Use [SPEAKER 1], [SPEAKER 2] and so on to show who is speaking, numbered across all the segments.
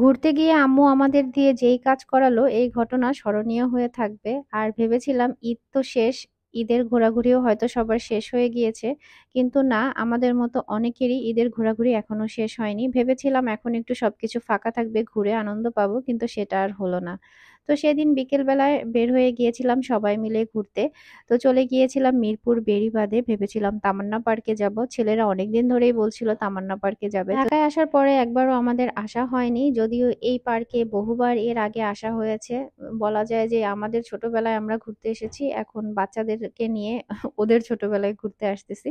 [SPEAKER 1] ঘুরতে গিয়ে আম্মু আমাদের দিয়ে যেই কাজ করালো এই ঘটনা স্মরণীয় হয়ে থাকবে আর ভেবেছিলাম ঈদ তো শেষ ঈদের ঘোরাঘুরিও হয়তো সবার শেষ হয়ে গিয়েছে কিন্তু না আমাদের মতো অনেকেরই ঈদের ঘোরাঘুরি এখনও শেষ হয়নি ভেবেছিলাম এখন একটু সব কিছু ফাঁকা থাকবে ঘুরে আনন্দ পাবো কিন্তু সেটা আর হলো না তো সেদিন বিকেলবেলায় বের হয়ে গিয়েছিলাম সবাই মিলে ঘুরতে তো চলে গিয়েছিলাম মিরপুর বেড়িবাদে ভেবেছিলাম তামান্না পার্কে যাব ছেলেরা অনেকদিন ধরেই বলছিল তামান্না পার্কে যাবে ঢাকায় আসার পরে একবারও আমাদের আসা হয়নি যদিও এই পার্কে বহুবার এর আগে আসা হয়েছে বলা যায় যে আমাদের ছোটবেলায় আমরা ঘুরতে এসেছি এখন বাচ্চাদেরকে নিয়ে ওদের ছোটবেলায় ঘুরতে আসতেছি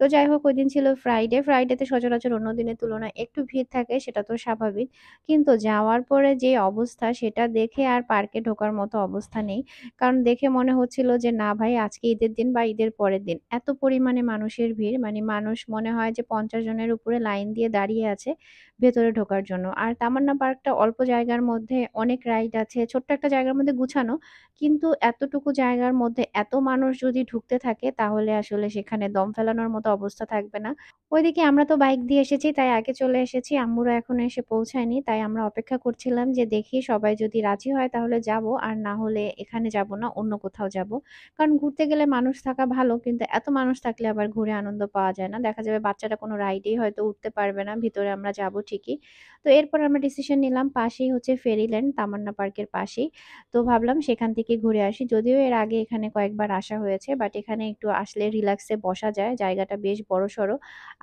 [SPEAKER 1] তো যাই হোক ওই দিন ছিল ফ্রাইডে ফ্রাইডেতে সচরাচর অন্য দিনের তুলনায় একটু ভিড় থাকে সেটা তো স্বাভাবিক কিন্তু যাওয়ার পরে যে অবস্থা সেটা দেখে আর পার্কে ঢোকার মতো অবস্থা নেই কারণ দেখে মনে হচ্ছিল যে না ভাই আজকে ঈদের দিন বা ঈদের পরের দিন এত পরিমাণে মানুষের ভিড় মানে মানুষ মনে হয় যে পঞ্চাশ জনের উপরে লাইন দিয়ে দাঁড়িয়ে আছে ভেতরে ঢোকার জন্য আর তামান্না পার্কটা অল্প জায়গার মধ্যে অনেক রাইড আছে ছোট্ট একটা জায়গার মধ্যে গুছানো কিন্তু এতটুকু জায়গার মধ্যে এত মানুষ যদি ঢুকতে থাকে তাহলে আসলে সেখানে দম ফেলা কুলানোর মতো অবস্থা থাকবে না ওইদিকে আমরা তো বাইক দিয়ে এসেছি তাই আগে চলে এসেছি আম্মুরা এখন এসে পৌঁছায়নি তাই আমরা অপেক্ষা করছিলাম যে দেখি সবাই যদি রাজি হয় তাহলে যাব আর না হলে এখানে যাব না অন্য কোথাও যাব কারণ ঘুরতে গেলে মানুষ থাকা ভালো কিন্তু এত মানুষ থাকলে আবার ঘুরে আনন্দ পাওয়া যায় না দেখা যাবে বাচ্চারা কোনো রাইডেই হয়তো উঠতে পারবে না ভিতরে আমরা যাব ঠিকই তো এরপর আমরা ডিসিশন নিলাম পাশেই হচ্ছে ফেরিল্যান্ড তামান্না পার্কের পাশেই তো ভাবলাম সেখান থেকে ঘুরে আসি যদিও এর আগে এখানে কয়েকবার আসা হয়েছে বাট এখানে একটু আসলে রিল্যাক্সে বসা যায় জায়গাটা বেশ বড় সড়ো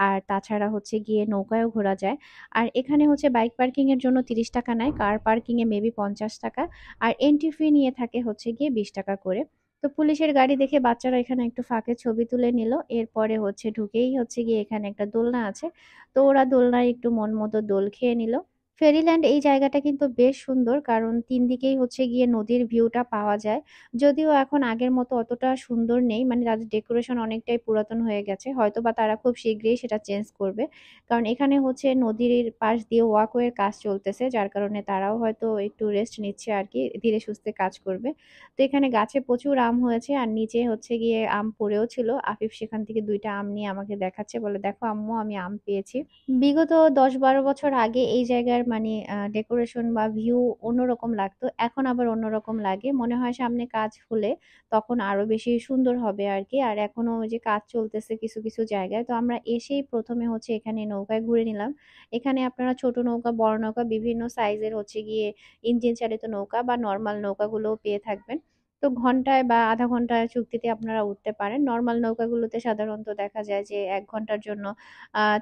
[SPEAKER 1] আর তাছাড়া হচ্ছে গিয়ে নৌকায়ও ঘোরা যায় আর এখানে হচ্ছে বাইক পার্কিংয়ের জন্য তিরিশ টাকা নেয় কার পার্কিংয়ে মেবি পঞ্চাশ টাকা আর এন্ট্রি ফি নিয়ে থাকে হচ্ছে গিয়ে বিশ টাকা করে তো পুলিশের গাড়ি দেখে বাচ্চারা এখানে একটু ফাঁকে ছবি তুলে নিল এরপরে হচ্ছে ঢুকেই হচ্ছে গিয়ে এখানে একটা দোলনা আছে তো ওরা দোলনায় একটু মন মতো দোল খেয়ে নিল ফেরিল্যান্ড এই জায়গাটা কিন্তু বেশ সুন্দর কারণ তিন দিকেই হচ্ছে গিয়ে নদীর ভিউটা পাওয়া যায় যদিও এখন আগের মতো অতটা সুন্দর নেই মানে তাদের ডেকোরেশন অনেকটাই পুরাতন হয়ে গেছে হয়তো বা তারা খুব শীঘ্রই সেটা চেঞ্জ করবে কারণ এখানে হচ্ছে নদীর পাশ দিয়ে ওয়াকওয়ের কাজ চলতেছে যার কারণে তারাও হয়তো একটু রেস্ট নিচ্ছে আর কি ধীরে সুস্থে কাজ করবে তো এখানে গাছে প্রচুর আম হয়েছে আর নিচে হচ্ছে গিয়ে আম পড়েও ছিল আফিফ সেখান থেকে দুইটা আম নিয়ে আমাকে দেখাচ্ছে বলে দেখো আম্মু আমি আম পেয়েছি বিগত দশ বারো বছর আগে এই জায়গার মানে ডেকোরেশন বা ভিউ অন্যরকম লাগতো এখন আবার অন্যরকম লাগে মনে হয় সামনে কাজ হলে তখন আরও বেশি সুন্দর হবে আর কি আর এখনও যে কাজ চলতেছে কিছু কিছু জায়গায় তো আমরা এসেই প্রথমে হচ্ছে এখানে নৌকায় ঘুরে নিলাম এখানে আপনারা ছোট নৌকা বড় নৌকা বিভিন্ন সাইজের হচ্ছে গিয়ে ইঞ্জিন চালিত নৌকা বা নর্মাল নৌকাগুলোও পেয়ে থাকবেন তো ঘন্টায় বা আধা ঘন্টায় চুক্তিতে আপনারা উঠতে পারেন নর্মাল নৌকাগুলোতে সাধারণত দেখা যায় যে এক ঘন্টার জন্য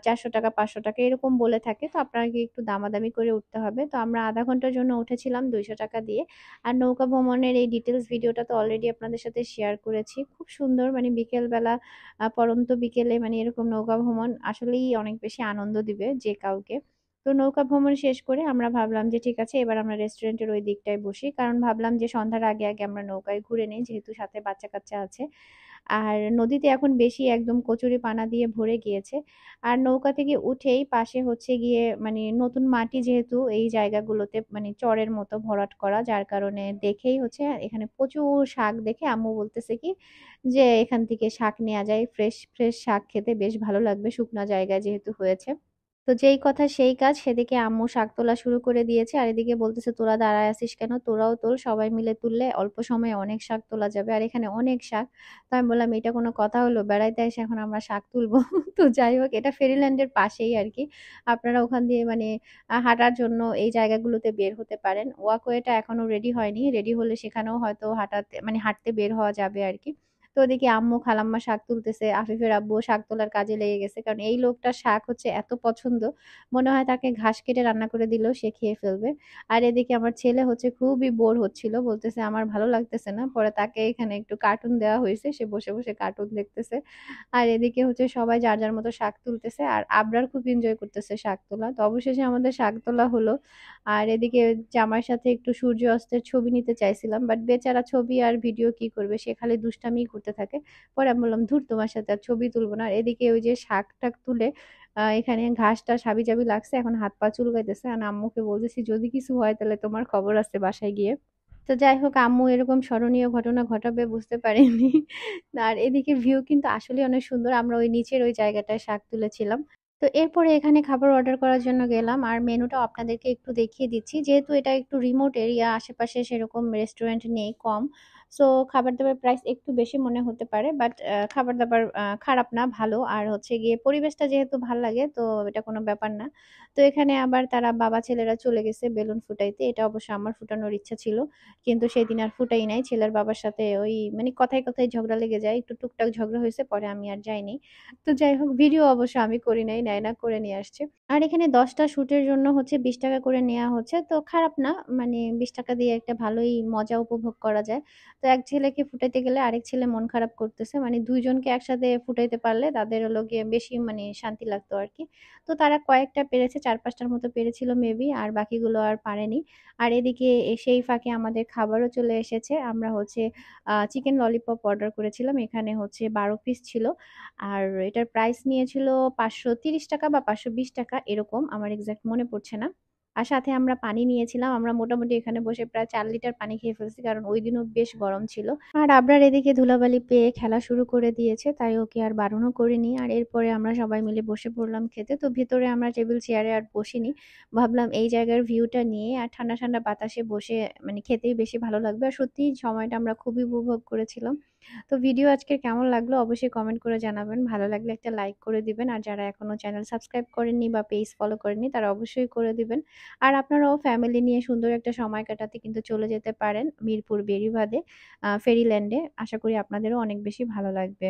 [SPEAKER 1] চারশো টাকা পাঁচশো টাকা এরকম বলে থাকে তো আপনাকে একটু দামাদামি করে উঠতে হবে তো আমরা আধা ঘন্টার জন্য উঠেছিলাম দুইশো টাকা দিয়ে আর নৌকা ভ্রমণের এই ডিটেলস ভিডিওটা তো অলরেডি আপনাদের সাথে শেয়ার করেছি খুব সুন্দর মানে বিকেলবেলা পরন্ত বিকেলে মানে এরকম নৌকা ভ্রমণ আসলেই অনেক বেশি আনন্দ দিবে যে কাউকে তো নৌকা ভ্রমণ শেষ করে আমরা ভাবলাম যে ঠিক আছে এবার আমরা রেস্টুরেন্টের ওই দিকটায় বসি কারণ ভাবলাম যে সন্ধ্যার আগে আগে আমরা নৌকায় ঘুরে নিই যেহেতু সাথে বাচ্চা কাচ্চা আছে আর নদীতে এখন বেশি একদম কচুরি পানা দিয়ে ভরে গিয়েছে আর নৌকা থেকে উঠেই পাশে হচ্ছে গিয়ে মানে নতুন মাটি যেহেতু এই জায়গাগুলোতে মানে চরের মতো ভরাট করা যার কারণে দেখেই হচ্ছে এখানে প্রচুর শাক দেখে আম্মু বলতেছে কি যে এখান থেকে শাক নেওয়া যায় ফ্রেশ ফ্রেশ শাক খেতে বেশ ভালো লাগবে শুকনা জায়গায় যেহেতু হয়েছে তো যেই কথা সেই কাজ সেদিকে আম্মু শাক তোলা শুরু করে দিয়েছে আর এদিকে বলতেছে তোরা দাঁড়ায় আসিস কেন তোরাও তোর সবাই মিলে তুললে অল্প সময়ে অনেক শাক তোলা যাবে আর এখানে অনেক শাক তো আমি বললাম এটা কোনো কথা হলো বেড়াইতে এসে এখন আমরা শাক তুলবো তো যাই হোক এটা ফেরিল্যান্ডের পাশেই আর কি আপনারা ওখান দিয়ে মানে হাঁটার জন্য এই জায়গাগুলোতে বের হতে পারেন ওয়াকওয়েটা এখনও রেডি হয়নি রেডি হলে সেখানেও হয়তো হাঁটাতে মানে হাঁটতে বের হওয়া যাবে আর কি তো দেখি আম্মু খালাম্মা শাক তুলতেছে আফিফের আব্বু শাক তোলার কাজে লেগে গেছে কারণ এই লোকটার শাক হচ্ছে এত পছন্দ মনে হয় তাকে ঘাস কেটে রান্না করে দিলেও সে খেয়ে ফেলবে আর এদিকে আমার ছেলে হচ্ছে খুবই বোর হচ্ছিল বলতেছে আমার ভালো লাগতেছে না পরে তাকে এখানে একটু কার্টুন দেওয়া হয়েছে সে বসে বসে কার্টুন দেখতেছে আর এদিকে হচ্ছে সবাই যার যার মতো শাক তুলতেছে আর আবরার খুব এনজয় করতেছে শাক তোলা তো অবশেষে আমাদের শাক তোলা হলো আর এদিকে জামার সাথে একটু সূর্য অস্তের ছবি নিতে চাইছিলাম বাট বেচারা ছবি আর ভিডিও কি করবে সে খালি দুষ্টামি করতে করতে থাকে পরে আমি বললাম ধুর তোমার সাথে আর ছবি তুলবো না এদিকে ওই যে শাক টাক তুলে এখানে ঘাসটা সাবি চাবি লাগছে এখন হাত পা গাইতেছে আর আম্মুকে বলতেছি যদি কিছু হয় তাহলে তোমার খবর আছে বাসায় গিয়ে তো যাই হোক আম্মু এরকম স্মরণীয় ঘটনা ঘটাবে বুঝতে পারিনি আর এদিকে ভিউ কিন্তু আসলে অনেক সুন্দর আমরা ওই নিচের ওই জায়গাটায় শাক তুলেছিলাম তো এরপরে এখানে খাবার অর্ডার করার জন্য গেলাম আর মেনুটা আপনাদেরকে একটু দেখিয়ে দিচ্ছি যেহেতু এটা একটু রিমোট এরিয়া আশেপাশে সেরকম রেস্টুরেন্ট নেই কম সো খাবার দাবার প্রাইস একটু বেশি মনে হতে পারে বাট খাবার দাবার খারাপ না ভালো আর হচ্ছে গিয়ে পরিবেশটা যেহেতু ভালো লাগে তো এটা কোনো ব্যাপার না তো এখানে আবার তারা বাবা ছেলেরা চলে গেছে বেলুন ফুটাইতে এটা অবশ্য আমার ফুটানোর ইচ্ছা ছিল কিন্তু সেদিন আর ফুটাই নাই ছেলের বাবার সাথে ওই মানে কথায় কথায় ঝগড়া লেগে যায় একটু টুকটাক ঝগড়া হয়েছে পরে আমি আর যাইনি তো যাই হোক ভিডিও অবশ্য আমি করি নাই নাই না করে নিয়ে আসছে আর এখানে দশটা শ্যুটের জন্য হচ্ছে বিশ টাকা করে নেওয়া হচ্ছে তো খারাপ না মানে বিশ টাকা দিয়ে একটা ভালোই মজা উপভোগ করা যায় তো এক ছেলেকে ফুটাইতে গেলে আরেক ছেলে মন খারাপ করতেছে মানে দুইজনকে একসাথে ফুটাইতে পারলে তাদের হলো গিয়ে বেশি মানে শান্তি লাগতো আর কি তো তারা কয়েকটা পেরেছে চার পাঁচটার মতো পেরেছিল মেবি আর বাকিগুলো আর পারেনি আর এদিকে সেই ফাঁকে আমাদের খাবারও চলে এসেছে আমরা হচ্ছে চিকেন ললিপপ অর্ডার করেছিলাম এখানে হচ্ছে বারো পিস ছিল আর এটার প্রাইস নিয়েছিল পাঁচশো তিরিশ টাকা বা পাঁচশো বিশ টাকা এরকম আমার এক্স্যাক্ট মনে পড়ছে না আর সাথে আমরা পানি নিয়েছিলাম আমরা মোটামুটি এখানে বসে প্রায় চার লিটার পানি খেয়ে ফেলছি কারণ ওই দিনও বেশ গরম ছিল আর আবরার এদিকে ধুলাবালি পেয়ে খেলা শুরু করে দিয়েছে তাই ওকে আর বারণও করিনি আর এরপরে আমরা সবাই মিলে বসে পড়লাম খেতে তো ভিতরে আমরা টেবিল চেয়ারে আর বসিনি ভাবলাম এই জায়গার ভিউটা নিয়ে আর ঠান্ডা ঠান্ডা বাতাসে বসে মানে খেতেই বেশি ভালো লাগবে আর সত্যি সময়টা আমরা খুবই উপভোগ করেছিলাম তো ভিডিও আজকের কেমন লাগলো অবশ্যই কমেন্ট করে জানাবেন ভালো লাগলে একটা লাইক করে দিবেন আর যারা এখনও চ্যানেল সাবস্ক্রাইব করেননি বা পেজ ফলো করেননি তারা অবশ্যই করে দিবেন আর আপনারাও ফ্যামিলি নিয়ে সুন্দর একটা সময় কাটাতে কিন্তু চলে যেতে পারেন মিরপুর বেরিবাদে ফেরিল্যান্ডে আশা করি আপনাদেরও অনেক বেশি ভালো লাগবে